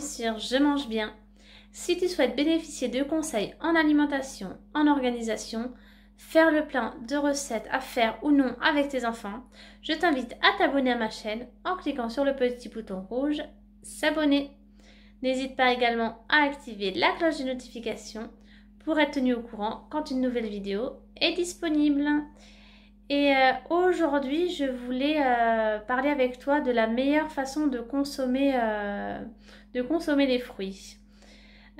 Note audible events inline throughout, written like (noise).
Je mange bien. Si tu souhaites bénéficier de conseils en alimentation, en organisation, faire le plein de recettes à faire ou non avec tes enfants, je t'invite à t'abonner à ma chaîne en cliquant sur le petit bouton rouge S'abonner. N'hésite pas également à activer la cloche de notification pour être tenu au courant quand une nouvelle vidéo est disponible. Et euh, aujourd'hui, je voulais euh, parler avec toi de la meilleure façon de consommer euh, de consommer des fruits.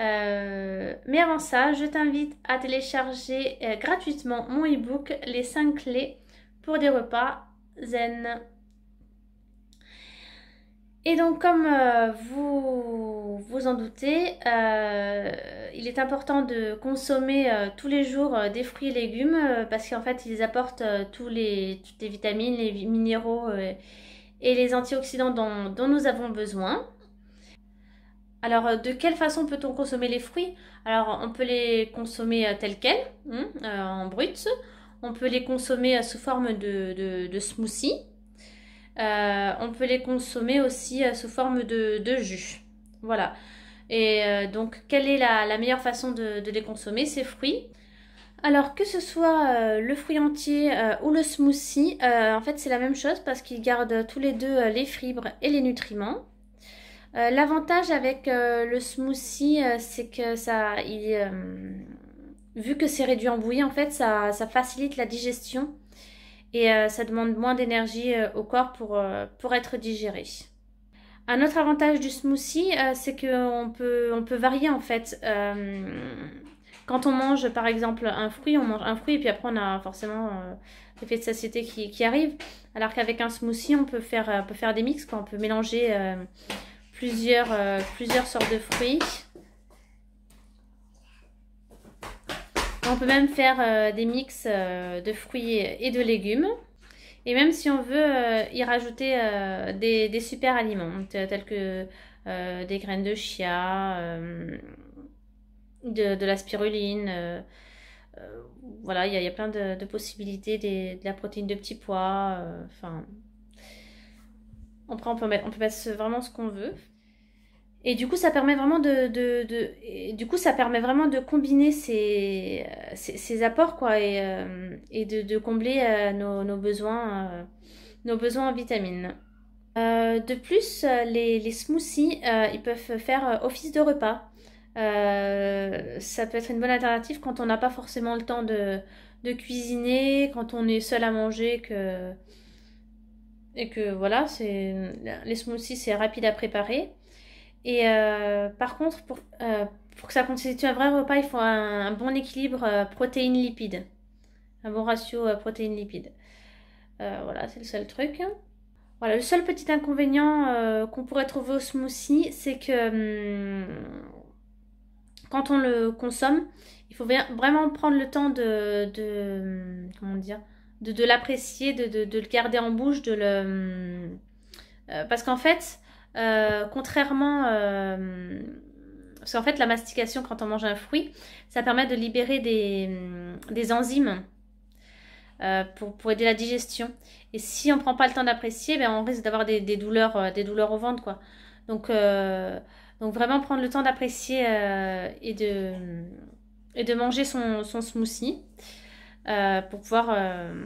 Euh, mais avant ça, je t'invite à télécharger euh, gratuitement mon e-book Les 5 clés pour des repas zen. Et donc, comme euh, vous vous en doutez, il est important de consommer tous les jours des fruits et légumes parce qu'en fait, ils apportent tous les, toutes les vitamines, les minéraux et les antioxydants dont nous avons besoin. Alors, euh, de quelle façon peut-on consommer les fruits Alors, on peut les consommer euh, tels quels, hein, euh, en brut. On peut les consommer sous forme de, smoothie. on peut les consommer aussi sous forme de, jus. Voilà. Et donc, quelle est la, meilleure façon de, les consommer, ces fruits alors que ce soit le fruit entier ou le smoothie, en fait c'est la même chose parce qu'ils gardent tous les deux les fibres et les nutriments. Euh, l'avantage avec euh, le smoothie, euh, c'est que ça, vu que c'est réduit en bouillie, en fait, ça, facilite la digestion et ça demande moins d'énergie au corps pour, être digéré. Un autre avantage du smoothie, c'est qu'on peut, on peut varier en fait. quand on mange par exemple un fruit, on mange un fruit et puis après on a forcément l'effet de satiété qui, arrive. Alors qu'avec un smoothie, on peut faire, des mix, on peut mélanger plusieurs, euh, plusieurs sortes de fruits. On peut même faire euh, des mix euh, de fruits et de légumes. Et même si on veut y rajouter des, super aliments, tels que des graines de chia, de, la spiruline. voilà, il y, a plein de, possibilités, de la protéine de petits pois. Enfin, après, on peut, mettre, on peut vraiment ce qu'on veut. Et du coup, ça permet vraiment de, du coup, ça permet vraiment de combiner ces, euh, apports, quoi, et, euh, et de, combler euh, nos, besoins, nos besoins en vitamines. de plus, les, smoothies, ils peuvent faire office de repas. ça peut être une bonne alternative quand on n'a pas forcément le temps de, de, cuisiner, quand on est seul à manger, que et que voilà, c'est les smoothies c'est rapide à préparer. Et euh, par contre, euh, pour, que ça constitue un vrai repas, il faut un, bon équilibre protéine euh, protéines-lipides, un bon ratio protéines-lipides. voilà, c'est le seul truc. Voilà, le seul petit inconvénient qu'on pourrait trouver au smoothie, c'est que hum, quand on le consomme, il faut vraiment prendre le temps de hum, comment dire de, l'apprécier, de, le garder en bouche, de le... Euh, euh, parce qu'en fait, euh, contrairement... Euh, parce qu'en fait, la mastication, quand on mange un fruit, ça permet de libérer des, enzymes pour, aider la digestion. Et si on ne prend pas le temps d'apprécier, ben, on risque d'avoir des, douleurs, des douleurs au ventre. Quoi. Donc, donc vraiment prendre le temps d'apprécier et, de, et de manger son, son smoothie. Euh, pour pouvoir euh,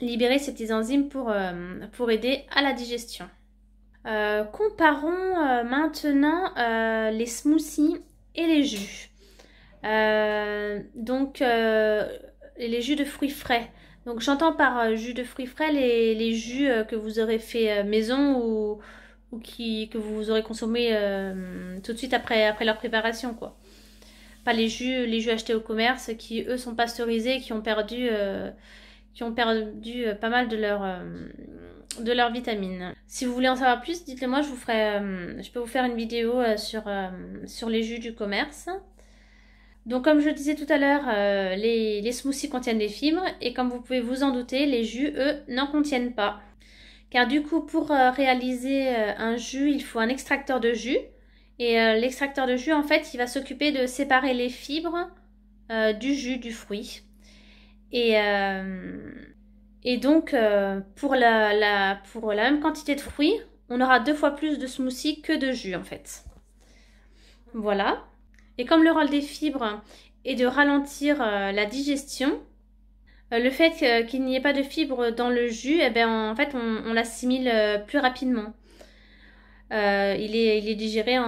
libérer ces petites enzymes pour, euh, pour aider à la digestion. comparons maintenant les smoothies et les jus. donc les jus de fruits frais. Donc j'entends par jus de fruits frais les, les jus que vous aurez fait maison ou, ou que vous aurez consommé tout de suite après, après leur préparation quoi pas les jus, les jus achetés au commerce qui eux sont pasteurisés, qui ont perdu, euh, qui ont perdu euh, pas mal de leur euh, de leurs vitamines. Si vous voulez en savoir plus, dites-le moi, je vous ferai, je peux vous faire une vidéo sur sur les jus du commerce. Donc comme je le disais tout à l'heure, les, smoothies contiennent des fibres et comme vous pouvez vous en douter, les jus, eux, n'en contiennent pas. Car du coup, pour réaliser un jus, il faut un extracteur de jus et euh, l'extracteur de jus, en fait, il va s'occuper de séparer les fibres euh, du jus du fruit. Et, euh, donc, pour la, même quantité de fruits, on aura deux fois plus de smoothie que de jus, en fait. Voilà. Et comme le rôle des fibres est de ralentir la digestion, le fait qu'il n'y ait pas de fibres dans le jus, eh ben, en fait, on, on l'assimile plus rapidement. Euh, il, est, digéré en,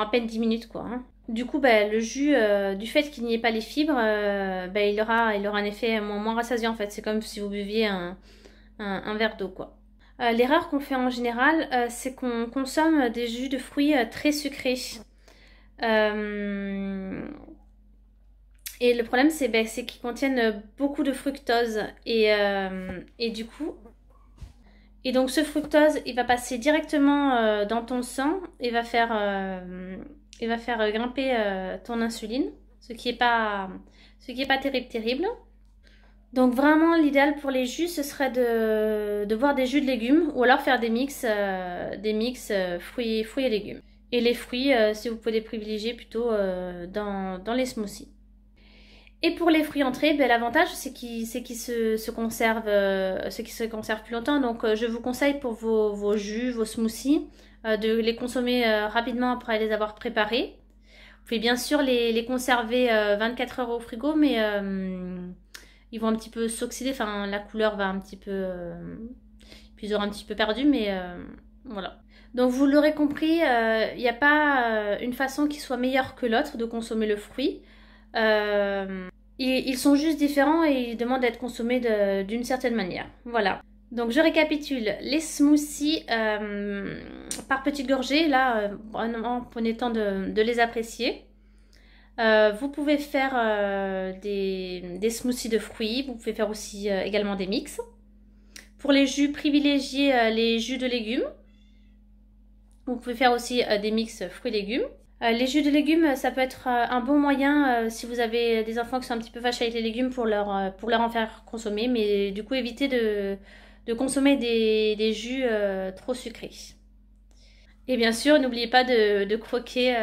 à peine 10 minutes, quoi. Hein. Du coup, bah, le jus, euh, du fait qu'il n'y ait pas les fibres, euh, bah, il, aura, un effet moins, rassasiant, en fait. C'est comme si vous buviez un, verre d'eau, quoi. L'erreur qu'on fait en général, c'est qu'on consomme des jus de fruits très sucrés. Et le problème, bah, c'est qu'ils contiennent beaucoup de fructose. et du coup, et donc ce fructose, il va passer directement euh, dans ton sang et va faire, euh, il va faire grimper euh, ton insuline, ce qui n'est pas, ce qui est pas terrible, terrible. Donc vraiment l'idéal pour les jus, ce serait de, de boire des jus de légumes ou alors faire des mix, des fruits, fruits et légumes. Et les fruits, si vous pouvez les privilégier plutôt dans, dans les smoothies. Et pour les fruits entrés, ben, l'avantage euh, c'est qu'ils se, conservent, qui se plus longtemps. Donc euh, je vous conseille pour vos, jus, vos smoothies, euh, de les consommer rapidement après les avoir préparés. Vous pouvez bien sûr les, conserver 24 heures au frigo, mais ils vont un petit peu s'oxyder. Enfin, la couleur va un petit peu, puis ils auront un petit peu perdu, mais voilà. Donc vous l'aurez compris, il n'y a pas une façon qui soit meilleure que l'autre de consommer le fruit. Euh, ils, sont juste différents et ils demandent d'être consommés d'une certaine manière. Voilà. Donc je récapitule, les smoothies euh, par petites gorgées, là, euh, en le temps de, les apprécier. vous pouvez faire des, des, smoothies de fruits, vous pouvez faire aussi également des mix. Pour les jus, privilégiez les jus de légumes. Vous pouvez faire aussi des mix fruits-légumes. Euh, les jus de légumes, euh, ça peut être euh, un bon moyen si vous avez des enfants qui sont un petit peu fâchés avec les légumes pour leur, pour leur en faire consommer, mais du coup évitez de, de consommer des, des jus trop sucrés. Et bien sûr, n'oubliez pas de, de croquer,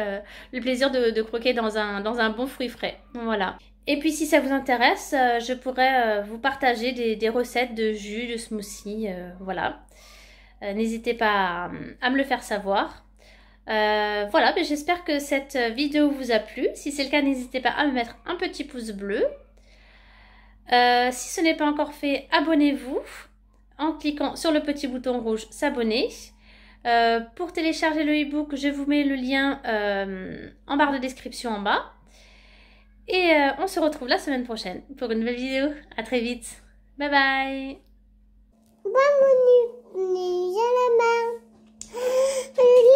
le plaisir de, de, croquer dans un, dans un bon fruit frais. Voilà. Et puis si ça vous intéresse, je pourrais vous partager des, des, recettes de jus, de smoothie, voilà. N'hésitez pas à me le faire savoir. Euh, voilà, voilà, j'espère que cette vidéo vous a plu. Si c'est le cas, n'hésitez pas à me mettre un petit pouce bleu. Euh, si ce n'est pas encore fait, abonnez-vous en cliquant sur le petit bouton rouge s'abonner. Euh, pour télécharger le e-book, je vous mets le lien en barre de description en bas. Et on se retrouve la semaine prochaine pour une nouvelle vidéo. À très vite. Bye bye. (gasps)